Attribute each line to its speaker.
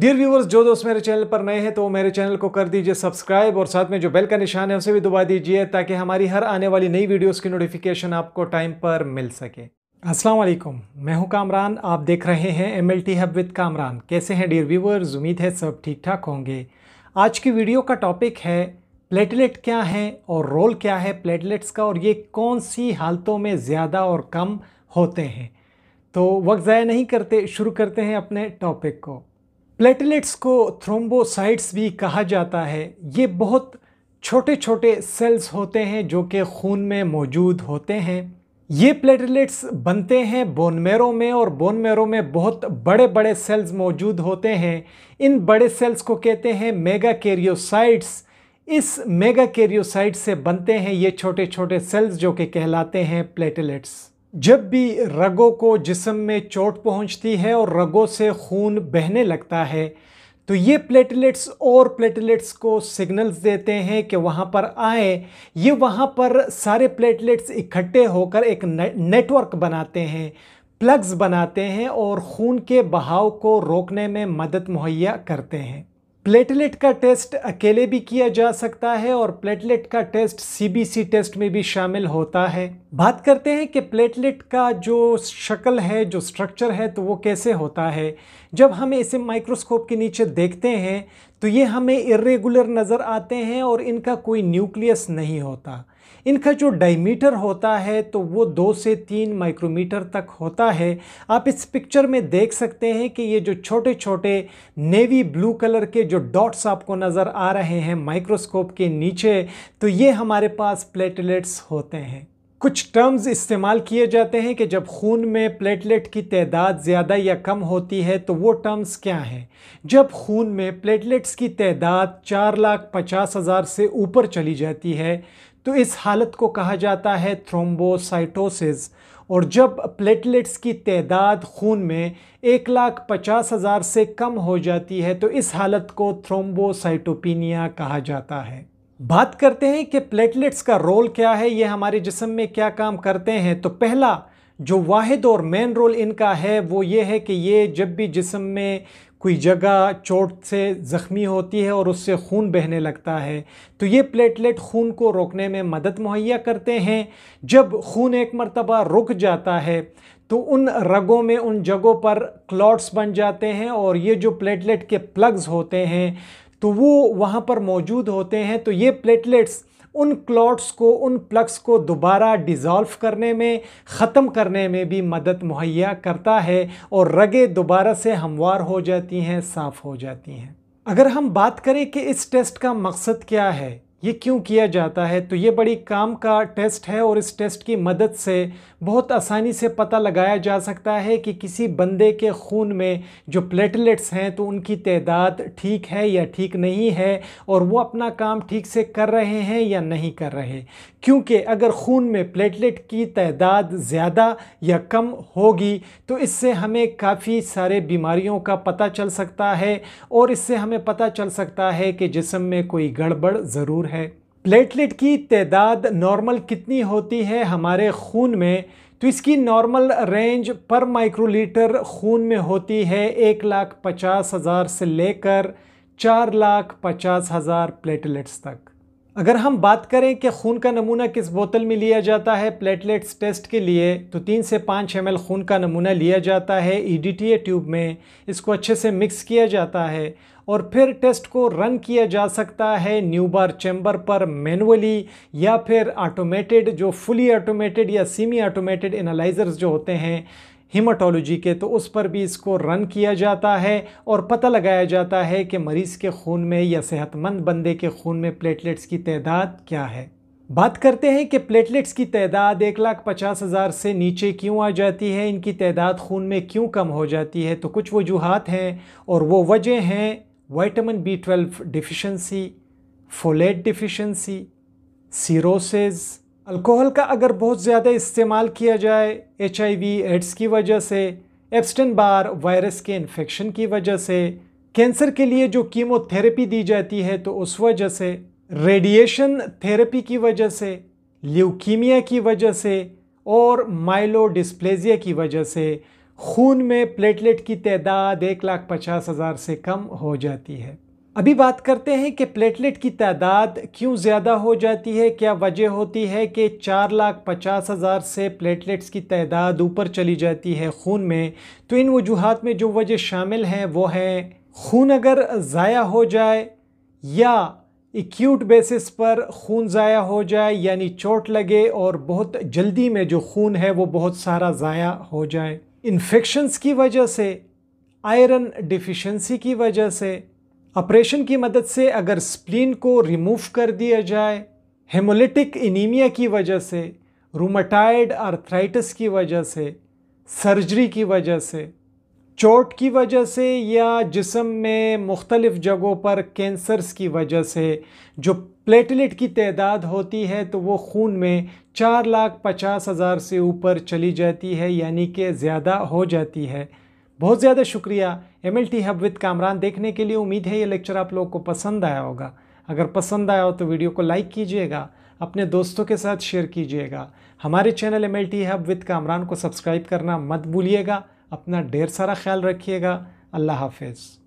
Speaker 1: dear viewers जो दोस्त मेरे चैनल पर नए हैं तो मेरे चैनल को कर दीजिए सब्सक्राइब और साथ में जो बेल का निशान है उसे भी दबा दीजिए ताकि हमारी हर आने वाली नई वीडियोस की नोटिफिकेशन आपको टाइम पर मिल सके अस्सलाम वालेकुम मैं हूं कामरान आप देख रहे हैं M L T hub with Kamran कैसे हैं डियर व्यूवर्स उम्मीद है सब ठीक ठाक होंगे आज की वीडियो का टॉपिक है प्लेटलेट क्या है और रोल क्या है प्लेटलेट्स का और ये कौन सी हालतों में ज़्यादा और कम होते हैं तो वक्त ज़ाया नहीं करते शुरू करते हैं अपने टॉपिक को प्लेटलेट्स को थ्रोम्बोसाइट्स भी कहा जाता है ये बहुत छोटे छोटे सेल्स होते हैं जो कि खून में मौजूद होते हैं ये प्लेटलेट्स बनते हैं बोन मेरो में और बोन मेरो में बहुत बड़े बड़े सेल्स मौजूद होते हैं इन बड़े सेल्स को कहते हैं मेगा कैरियोसाइट्स इस मेगा कैरियोसाइट से बनते हैं ये छोटे छोटे सेल्स जो कि कहलाते हैं प्लेटलेट्स जब भी रगों को जिसम में चोट पहुंचती है और रगों से खून बहने लगता है तो ये प्लेटलेट्स और प्लेटलेट्स को सिग्नल्स देते हैं कि वहाँ पर आए ये वहाँ पर सारे प्लेटलेट्स इकट्ठे होकर एक नेटवर्क बनाते हैं प्लग्स बनाते हैं और खून के बहाव को रोकने में मदद मुहैया करते हैं प्लेटलेट का टेस्ट अकेले भी किया जा सकता है और प्लेटलेट का टेस्ट सीबीसी टेस्ट में भी शामिल होता है बात करते हैं कि प्लेटलेट का जो शक्ल है जो स्ट्रक्चर है तो वो कैसे होता है जब हम इसे माइक्रोस्कोप के नीचे देखते हैं तो ये हमें इरेगुलर नज़र आते हैं और इनका कोई न्यूक्लियस नहीं होता इनका जो डायमीटर होता है तो वो दो से तीन माइक्रोमीटर तक होता है आप इस पिक्चर में देख सकते हैं कि ये जो छोटे छोटे नेवी ब्लू कलर के जो डॉट्स आपको नज़र आ रहे हैं माइक्रोस्कोप के नीचे तो ये हमारे पास प्लेटलेट्स होते हैं कुछ टर्म्स इस्तेमाल किए जाते हैं कि जब खून में प्लेटलेट की तादाद ज़्यादा या कम होती है तो वो टर्म्स क्या हैं जब खून में प्लेटलेट्स की तादाद चार लाख पचास हज़ार से ऊपर चली जाती है तो इस हालत को कहा जाता है थ्रोम्बोसाइटोसिस और जब प्लेटलेट्स की तादाद खून में एक लाख पचास हज़ार से कम हो जाती है तो इस हालत को थ्रोम्बोसाइटोपिनिया कहा जाता है बात करते हैं कि प्लेटलेट्स का रोल क्या है ये हमारे जिसम में क्या काम करते हैं तो पहला जो वाहिद और मेन रोल इनका है वो ये है कि ये जब भी जिसम में कोई जगह चोट से ज़ख्मी होती है और उससे खून बहने लगता है तो ये प्लेटलेट खून को रोकने में मदद मुहैया करते हैं जब खून एक मरतबा रुक जाता है तो उन रगों में उन जगहों पर क्लॉट्स बन जाते हैं और ये जो प्लेटलेट के प्लग्स होते हैं तो वो वहाँ पर मौजूद होते हैं तो ये प्लेटलेट्स उन क्लॉट्स को उन प्लग्स को दोबारा डिज़ोल्व करने में ख़त्म करने में भी मदद मुहैया करता है और रगे दोबारा से हमवार हो जाती हैं साफ़ हो जाती हैं अगर हम बात करें कि इस टेस्ट का मकसद क्या है ये क्यों किया जाता है तो ये बड़ी काम का टेस्ट है और इस टेस्ट की मदद से बहुत आसानी से पता लगाया जा सकता है कि किसी बंदे के खून में जो प्लेटलेट्स हैं तो उनकी तादाद ठीक है या ठीक नहीं है और वो अपना काम ठीक से कर रहे हैं या नहीं कर रहे क्योंकि अगर खून में प्लेटलेट की तादाद ज़्यादा या कम होगी तो इससे हमें काफ़ी सारे बीमारियों का पता चल सकता है और इससे हमें पता चल सकता है कि जिसम में कोई गड़बड़ ज़रूर है प्लेटलेट की तादाद नॉर्मल कितनी होती है हमारे खून में तो इसकी नॉर्मल रेंज पर माइक्रोलीटर खून में होती है एक लाख पचास हज़ार से लेकर चार लाख पचास हज़ार प्लेटलेट्स तक अगर हम बात करें कि खून का नमूना किस बोतल में लिया जाता है प्लेटलेट्स टेस्ट के लिए तो तीन से पाँच एम खून का नमूना लिया जाता है ई e ट्यूब में इसको अच्छे से मिक्स किया जाता है और फिर टेस्ट को रन किया जा सकता है न्यू बार चैम्बर पर मैनुअली या फिर ऑटोमेटेड जो फुली ऑटोमेटेड या सीमी ऑटोमेटेड एनालाइजर्स जो होते हैं हिमाटोलॉजी के तो उस पर भी इसको रन किया जाता है और पता लगाया जाता है कि मरीज़ के खून में या सेहतमंद बंदे के खून में प्लेटलेट्स की तादाद क्या है बात करते हैं कि प्लेटलेट्स की तादाद एक लाख पचास हज़ार से नीचे क्यों आ जाती है इनकी तादाद खून में क्यों कम हो जाती है तो कुछ वजूहत हैं और वो वजह हैं vitamin B12 deficiency, folate deficiency, cirrhosis, alcohol का अगर बहुत ज़्यादा इस्तेमाल किया जाए एच एड्स की वजह से एप्स्टन बार वायरस के इन्फेक्शन की वजह से कैंसर के लिए जो कीमोथेरेपी दी जाती है तो उस वजह से रेडिएशन थेरेपी की वजह से ल्यूकीमिया की वजह से और माइलोडिस्प्लेजिया की वजह से खून में प्लेटलेट की तादाद एक लाख पचास हज़ार से कम हो जाती है अभी बात करते हैं कि प्लेटलेट की तादाद क्यों ज़्यादा हो जाती है क्या वजह होती है कि चार लाख पचास हज़ार से प्लेटलेट्स की तादाद ऊपर चली जाती है खून में तो इन वजूहत में जो वजह शामिल हैं वो हैं खून अगर ज़ाया हो जाए या एक्यूट बेसिस पर खून ज़ाया हो जाए यानी चोट लगे और बहुत जल्दी में जो खून है वो बहुत सारा ज़ाया हो जाए इन्फेक्शंस की वजह से आयरन डिफिशेंसी की वजह से ऑपरेशन की मदद से अगर स्प्लीन को रिमूव कर दिया जाए हेमोलिटिक इनीमिया की वजह से रूमटाइड आर्थराइटिस की वजह से सर्जरी की वजह से चोट की वजह से या जिसम में मुख्तलिफ़ जगहों पर कैंसर्स की वजह से जो प्लेटलेट की तदाद होती है तो वो खून में चार लाख पचास हज़ार से ऊपर चली जाती है यानी कि ज़्यादा हो जाती है बहुत ज़्यादा शुक्रिया M L T hub with Kamran देखने के लिए उम्मीद है ये लेक्चर आप लोगों को पसंद आया होगा अगर पसंद आया हो तो वीडियो को लाइक कीजिएगा अपने दोस्तों के साथ शेयर कीजिएगा हमारे चैनल M L T hub with Kamran को सब्सक्राइब करना मत भूलिएगा अपना ढेर सारा ख्याल रखिएगा अल्लाह हाफिज़